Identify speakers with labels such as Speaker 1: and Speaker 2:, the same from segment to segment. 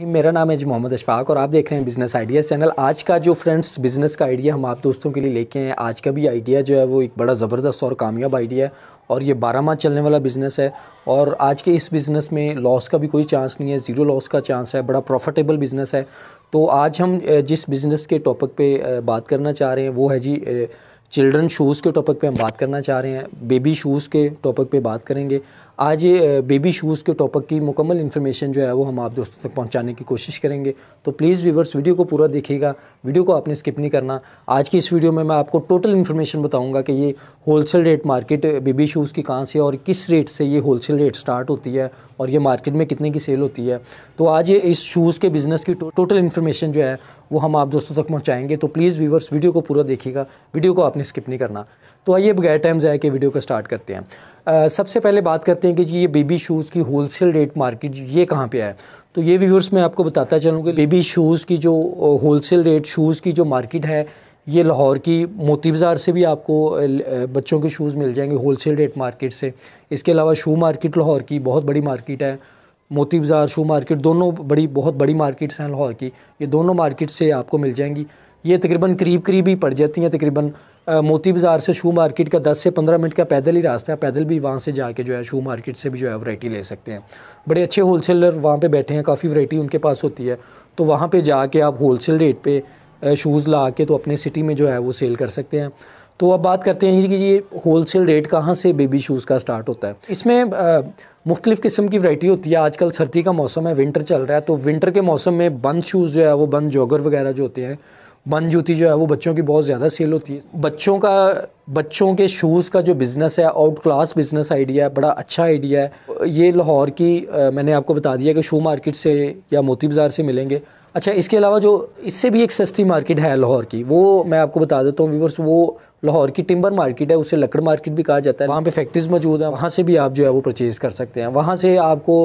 Speaker 1: मेरा नाम है जी मोहम्मद अशफाक और आप देख रहे हैं बिज़नेस आइडियाज़ चैनल आज का जो फ्रेंड्स बिज़नेस का आइडिया हम आप दोस्तों के लिए लेके हैं आज का भी आइडिया जो है वो एक बड़ा ज़बरदस्त और कामयाब आइडिया है और ये बारह माह चलने वाला बिज़नेस है और आज के इस बिज़नेस में लॉस का भी कोई चांस नहीं है ज़ीरो लॉस का चांस है बड़ा प्रॉफिटेबल बिज़नेस है तो आज हम जिस बिज़नेस के टॉपिक पर बात करना चाह रहे हैं वो है जी चिल्ड्रन शूज़ के टॉपिक पे हम बात करना चाह रहे हैं बेबी शूज़ के टॉपिक पे बात करेंगे आज बेबी शूज़ के टॉपिक की मुकम्मल इन्फॉर्मेशन जो है वो हम आप दोस्तों तक पहुंचाने की कोशिश करेंगे तो प्लीज़ व्यूवर्स वीडियो को पूरा देखिएगा वीडियो को आपने स्किप नहीं करना आज की इस वीडियो में मैं आपको टोटल इन्फॉर्मेशन बताऊँगा कि ये wholesale rate market baby shoes की कहाँ से और किस रेट से ये होल रेट स्टार्ट होती है और ये मार्केट में कितने की सेल होती है तो आज ये इस शूज़ के बिज़नेस की टोटल इन्फॉर्मेशन जो है वो हम आप दोस्तों तक पहुँचाएँगे तो प्लीज़ व्यूवर्स वीडियो को पूरा देखिएगा वीडियो को आपने स्किप नहीं करना तो आइए बगैर टाइम जाए के वीडियो को स्टार्ट करते हैं आ, सबसे पहले बात करते हैं कि ये बेबी शूज़ की होलसेल रेट मार्केट ये कहाँ पे है तो ये व्यूअर्स मैं आपको बताता चलूँ कि बेबी शूज़ की जो होलसेल रेट शूज़ की जो मार्केट है ये लाहौर की मोती बाज़ार से भी आपको बच्चों के शूज़ मिल जाएंगे होलसेल रेट मार्केट से इसके अलावा शू मार्केट लाहौर की बहुत बड़ी मार्केट है मोती बाज़ार शू मार्केट दोनों बड़ी बहुत बड़ी मार्केट्स हैं लाहौर की ये दोनों मार्केट से आपको मिल जाएंगी ये तकरीबन करीब करीब ही पड़ जाती हैं तकरीबन मोती बाज़ार से शू मार्केट का 10 से 15 मिनट का पैदल ही रास्ता है पैदल भी वहाँ से जाके जो है शू मार्केट से भी जो है वैरायटी ले सकते हैं बड़े अच्छे होल सेलर वहाँ पर बैठे हैं काफ़ी वैरायटी उनके पास होती है तो वहाँ पर जाके आप होल सेल रेट पर शूज़ ला के तो अपने सिटी में जो है वो सेल कर सकते हैं तो अब बात करते हैं कि ये होल सेल रेट कहाँ से बेबी शूज़ का स्टार्ट होता है इसमें मुख्तलिफ़ किस्म की वैरायटी होती है आजकल सर्दी का मौसम है विंटर चल रहा है तो विंटर के मौसम में बंद शूज़ जो है वो बंद जॉगर वगैरह जो होते हैं बन जूती जो है वो बच्चों की बहुत ज़्यादा सेल होती है बच्चों का बच्चों के शूज़ का जो बिज़नेस है आउट क्लास बिज़नेस आइडिया है बड़ा अच्छा आइडिया है ये लाहौर की आ, मैंने आपको बता दिया कि शू मार्केट से या मोती बाज़ार से मिलेंगे अच्छा इसके अलावा जो इससे भी एक सस्ती मार्केट है लाहौर की वो मैं आपको बता देता हूँ व्यूवर्स वो लाहौर की टिम्बर मार्केट है उसे लकड़ मार्केट भी कहा जाता है वहाँ पे फैक्ट्रीज मौजूद हैं वहाँ से भी आप जो है वो परचेज़ कर सकते हैं वहाँ से आपको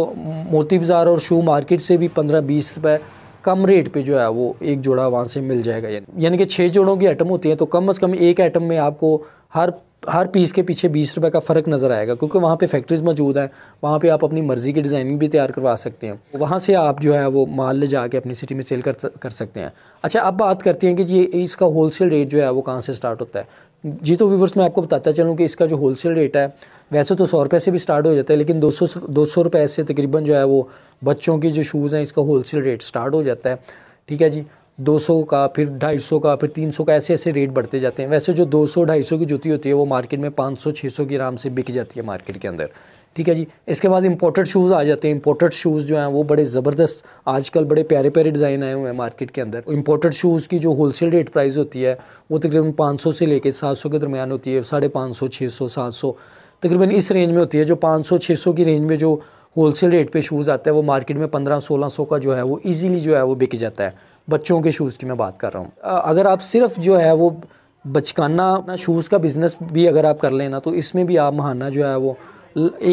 Speaker 1: मोती बाज़ार और शू मार्केट से भी पंद्रह बीस रुपये कम रेट पे जो है वो एक जोड़ा वहाँ से मिल जाएगा यानी यानी कि छः जोड़ों की आइटम होती है तो कम अज़ कम एक आइटम में आपको हर हर पीस के पीछे बीस रुपए का फ़र्क नज़र आएगा क्योंकि वहाँ पे फैक्ट्रीज़ मौजूद हैं वहाँ पे आप अपनी मर्ज़ी की डिज़ाइनिंग भी तैयार करवा सकते हैं वहाँ से आप जो है वो माल ले जाके अपनी सिटी में सेल कर कर सकते हैं अच्छा अब बात करते हैं कि ये इसका होलसेल रेट जो है वो कहाँ से स्टार्ट होता है जी तो व्यूवर्स मैं आपको बताता चलूँ कि इसका जो होलसेल रेट है वैसे तो सौ रुपये से भी स्टार्ट हो जाता है लेकिन दो सौ दो सौ से तकरीबन जो है वो बच्चों के जो शूज़ हैं इसका होलसेल रेट स्टार्ट हो जाता है ठीक है जी 200 का फिर 250 का फिर 300 का ऐसे ऐसे रेट बढ़ते जाते हैं वैसे जो 200 250 की जूती होती है वो मार्केट में 500 600 के आराम से बिक जाती है मार्केट के अंदर ठीक है जी इसके बाद इंपोर्टेड शूज़ आ जाते हैं इंपोर्टेड शूज़ जो हैं वो बड़े ज़बरदस्त आजकल बड़े प्यारे प्यारे डिज़ाइन आए हुए हैं मार्केट के अंदर इंपोर्टेड शूज़ की जो होलसेल रेट प्राइस होती है वो तकरीबन सौ से लेकर सौ के दरमियान होती है साढ़े पाँच सौ छः सौ सात सौ तकरीबन इस रेंज में होती है जो छः सौ की रेंज में जो होलसेल रेट पर शूज़ आता है वो मार्केट में पंद्रह सोलह सौ का जो है वो ईजिली जो है वो बिक जाता है बच्चों के शूज़ की मैं बात कर रहा हूँ अगर आप सिर्फ जो है वो बचकाना शूज़ का बिज़नेस भी अगर आप कर लेना तो इसमें भी आप महाना जो है वो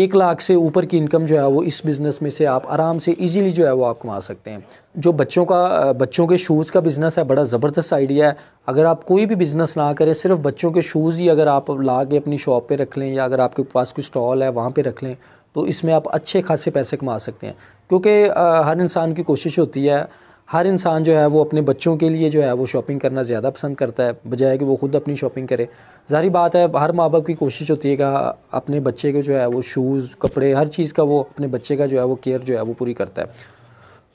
Speaker 1: एक लाख से ऊपर की इनकम जो है वो इस बिज़नेस में से आप आराम से इजीली जो है वो आप कमा सकते हैं जो बच्चों का बच्चों के शूज़ का बिज़नेस है बड़ा ज़बरदस्त आइडिया है अगर आप कोई भी बिज़नेस ना करें सिर्फ बच्चों के शूज़ ही अगर आप ला के अपनी शॉप पे रख लें या अगर आपके पास कोई स्टॉल है वहाँ पर रख लें तो इसमें आप अच्छे खासे पैसे कमा सकते हैं क्योंकि हर इंसान की कोशिश होती है हर इंसान जो है वो अपने बच्चों के लिए जो है वो शॉपिंग करना ज़्यादा पसंद करता है बजाय कि वो ख़ुद अपनी शॉपिंग करे ज़ाहिर बात है हर माँ बाप की कोशिश होती है कि अपने बच्चे के जो है वो शूज़ कपड़े हर चीज़ का वो अपने बच्चे का जो है वो केयर जो है वो पूरी करता है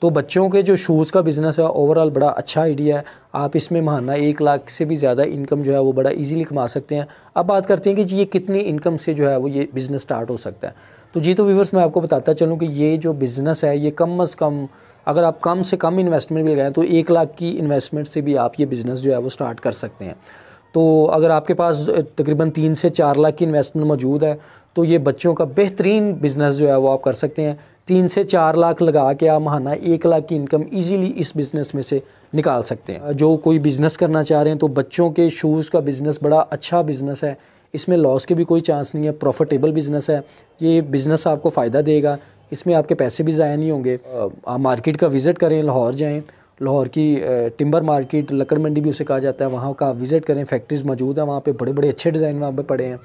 Speaker 1: तो बच्चों के जो शूज़ का बिज़नेस है ओवरऑल बड़ा अच्छा आइडिया है आप इसमें महाना एक लाख से भी ज़्यादा इनकम जो है वो बड़ा इजीली कमा सकते हैं अब बात करते हैं कि जी ये कितनी इनकम से जो है वो ये बिज़नेस स्टार्ट हो सकता है तो जी तो व्यूवर्स मैं आपको बताता चलूँ कि ये जो बिज़नेस है ये कम अज़ कम अगर आप कम से कम इन्वेस्टमेंट भी लगाएं तो एक लाख की इन्वेस्टमेंट से भी आप ये बिज़नेस जो है वो स्टार्ट कर सकते हैं तो अगर आपके पास तकरीबन तीन से चार लाख की इन्वेस्टमेंट मौजूद है तो ये बच्चों का बेहतरीन बिज़नेस जो है वो आप कर सकते हैं तीन से चार लाख लगा के आप महाना एक लाख की इनकम इजीली इस बिज़नेस में से निकाल सकते हैं जो कोई बिज़नेस करना चाह रहे हैं तो बच्चों के शूज़ का बिज़नेस बड़ा अच्छा बिज़नेस है इसमें लॉस के भी कोई चांस नहीं है प्रॉफिटेबल बिज़नेस है ये बिज़नेस आपको फ़ायदा देगा इसमें आपके पैसे भी ज़ाया नहीं होंगे आप मार्केट का विज़िट करें लाहौर जाएँ लाहौर की टिम्बर मार्केट लकड़ मंडी भी उसे कहा जाता है वहाँ का आप विज़िट करें फैक्ट्रीज़ मौजूद हैं वहाँ पर बड़े बड़े अच्छे डिज़ाइन वहाँ पर पड़े हैं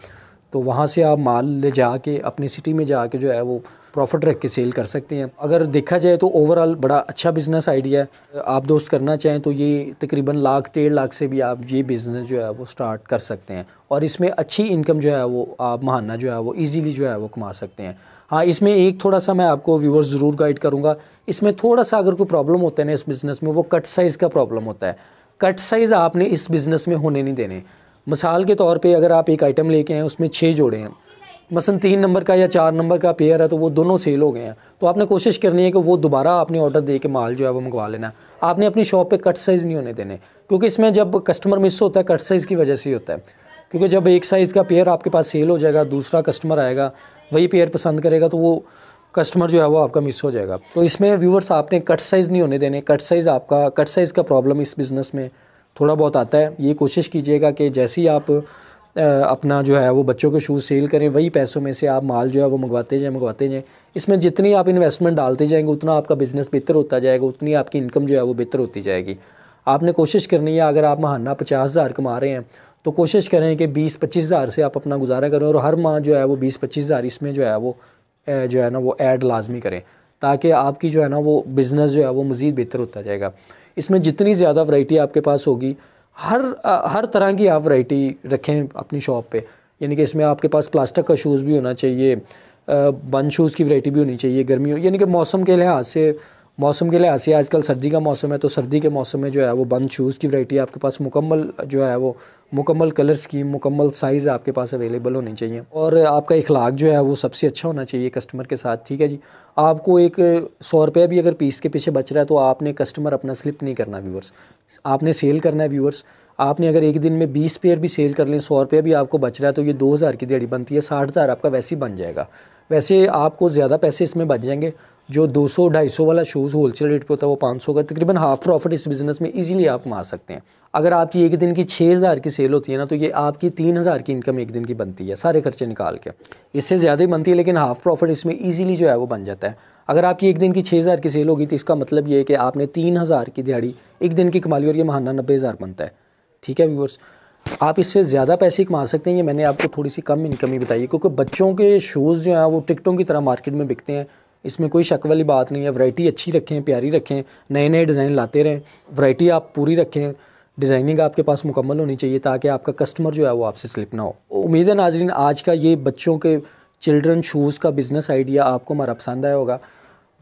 Speaker 1: तो वहाँ से आप माल ले जा के अपनी सिटी में जा जो है वो प्रॉफिट रख के सेल कर सकते हैं अगर देखा जाए तो ओवरऑल बड़ा अच्छा बिज़नेस आइडिया है आप दोस्त करना चाहें तो ये तकरीबन लाख डेढ़ लाख से भी आप ये बिज़नेस जो है वो स्टार्ट कर सकते हैं और इसमें अच्छी इनकम जो है वो आप महाना जो है वो ईज़िली जो है वो कमा सकते हैं हाँ इसमें एक थोड़ा सा मैं आपको व्यूवर्स ज़रूर गाइड करूँगा इसमें थोड़ा सा अगर कोई प्रॉब्लम होता है ना इस बिज़नेस में वो कट साइज़ का प्रॉब्लम होता है कट साइज़ आपने इस बिज़नेस में होने नहीं देने मिसाल के तौर पे अगर आप एक आइटम लेके आए उसमें छः जोड़े हैं मसन तीन नंबर का या चार नंबर का पेयर है तो वो दोनों सेल हो गए हैं तो आपने कोशिश करनी है कि वो दोबारा आपने ऑर्डर दे के माल जो है वो मंगवा लेना आपने अपनी शॉप पे कट साइज़ नहीं होने देने क्योंकि इसमें जब कस्टमर मिस होता है कट साइज़ की वजह से ही होता है क्योंकि जब एक साइज़ का पेयर आपके पास सेल हो जाएगा दूसरा कस्टमर आएगा वही पेयर पसंद करेगा तो वो कस्टमर जो है वो आपका मिस हो जाएगा तो इसमें व्यूवर्स आपने कट साइज़ नहीं होने देने कट साइज़ आपका कट साइज़ का प्रॉब्लम इस बिज़नेस में थोड़ा बहुत आता है ये कोशिश कीजिएगा कि जैसे ही आप अपना जो है वो बच्चों के शूज़ सेल करें वही पैसों में से आप माल जो है वो मंगवाते जाएँ मंगवाते जाएँ इसमें जितनी आप इन्वेस्टमेंट डालते जाएंगे उतना आपका बिज़नेस बेहतर होता जाएगा उतनी आपकी इनकम जो है वो बेहतर होती जाएगी आपने कोशिश करनी है अगर आप महाना पचास हज़ार कमा रहे हैं तो कोशिश करें कि बीस पच्चीस हज़ार से आप अपना गुजारा करें और हर माह जो है वो बीस पच्चीस हज़ार इसमें जो है वो जो है ना वो ऐड लाजमी करें ताकि आपकी जो है ना वो बिज़नेस जो है वो मज़ीद बेहतर होता जाएगा इसमें जितनी ज़्यादा वैराइटी आपके पास होगी हर हर तरह की आप वैरायटी रखें अपनी शॉप पे यानी कि इसमें आपके पास प्लास्टिक का शूज़ भी होना चाहिए बन शूज़ की वैरायटी भी होनी चाहिए गर्मियों यानी कि मौसम के लिहाज से मौसम के लिहाज से आजकल सर्दी का मौसम है तो सर्दी के मौसम में जो है वो बंद शूज़ की वैरायटी आपके पास मुकम्मल जो है वो मुकम्मल कलर स्कीम मुकम्मल साइज़ आपके पास अवेलेबल होनी चाहिए और आपका इखलाक जो है वो सबसे अच्छा होना चाहिए कस्टमर के साथ ठीक है जी आपको एक सौ रुपया भी अगर पीस के पीछे बच रहा है तो आपने कस्टमर अपना स्लिप नहीं करना व्यूअर्स आपने सेल करना है व्यूअर्स आपने अगर एक दिन में बीस पेयर भी सेल कर लें सौ रुपये भी आपको बच रहा है तो ये दो हज़ार की दिहाड़ी बनती है साठ हज़ार आपका वैसे ही बन जाएगा वैसे आपको ज़्यादा पैसे इसमें बच जाएंगे जो 200 250 वाला शूज़ होलसेल रेट पे होता है वो 500 का तकरीबन हाफ प्रॉफिट इस बिज़नेस में इजीली आप कमा सकते हैं अगर आपकी एक दिन की 6000 की सेल होती है ना तो ये आपकी 3000 की इनकम एक दिन की बनती है सारे खर्चे निकाल के इससे ज़्यादा ही बनती है लेकिन हाफ प्रॉफिट इसमें ईजिली जो है वो बन जाता है अगर आपकी एक दिन की हज़ार की सेल होगी तो इसका मतलब ये है कि आपने तीन की दिहाड़ी एक दिन की कमा ली और ये महाना नब्बे बनता है ठीक है व्यूअर्स आप इससे ज़्यादा पैसे कमा सकते हैं ये मैंने आपको थोड़ी सी कम इनकम ही बताई है क्योंकि बच्चों के शूज़ जो हैं वो टिकटों की तरह मार्केट में बिकते हैं इसमें कोई शक वाली बात नहीं है वैरायटी अच्छी रखें प्यारी रखें नए नए डिज़ाइन लाते रहें वैरायटी आप पूरी रखें डिज़ाइनिंग आपके पास मुकम्मल होनी चाहिए ताकि आपका कस्टमर जो है वो आपसे स्लिप ना हो उम्मीद है नाजरीन आज का ये बच्चों के चिल्ड्रन शूज़ का बिज़नेस आइडिया आपको हमारा पसंद आया होगा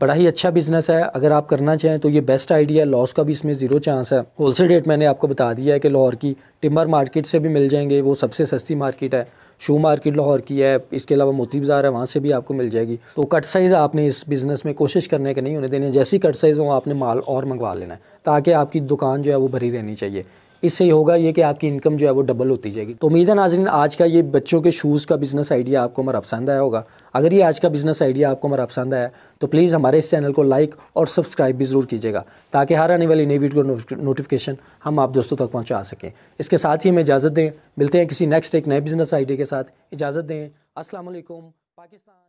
Speaker 1: बड़ा ही अच्छा बिज़नेस है अगर आप करना चाहें तो ये बेस्ट आइडिया है लॉस का भी इसमें ज़ीरो चांस है होलसेल रेट मैंने आपको बता दिया है कि लाहौर की टिम्बर मार्केट से भी मिल जाएंगे वो सबसे सस्ती मार्केट है शू मार्केट लाहौर की है इसके अलावा मोती बाज़ार है वहाँ से भी आपको मिल जाएगी तो कट साइज़ आपने इस बिज़नेस में कोशिश करने के नहीं होने देने जैसी कट साइज़ हो आपने माल और मंगवा लेना है ताकि आपकी दुकान जो है वो भरी रहनी चाहिए इससे होगा ये कि आपकी इनकम जो है वो डबल होती जाएगी तो उम्मीद है नाजरीन आज का ये बच्चों के शूज़ का बिज़नेस आइडिया आपको हमारा पसंद आया होगा अगर ये आज का बिज़नेस आइडिया आपको हमारा पसंद आया तो प्लीज़ हमारे इस चैनल को लाइक और सब्सक्राइब भी ज़रूर कीजिएगा ताकि हर आने वाली नई वीडियो नोटिफिकेशन हम आप दोस्तों तक पहुँचा सकें इसके साथ ही हमें इजाज़त दें मिलते हैं किसी नेक्स्ट एक नए बिज़नेस आइडिया के साथ इजाज़त दें असलम पाकिस्तान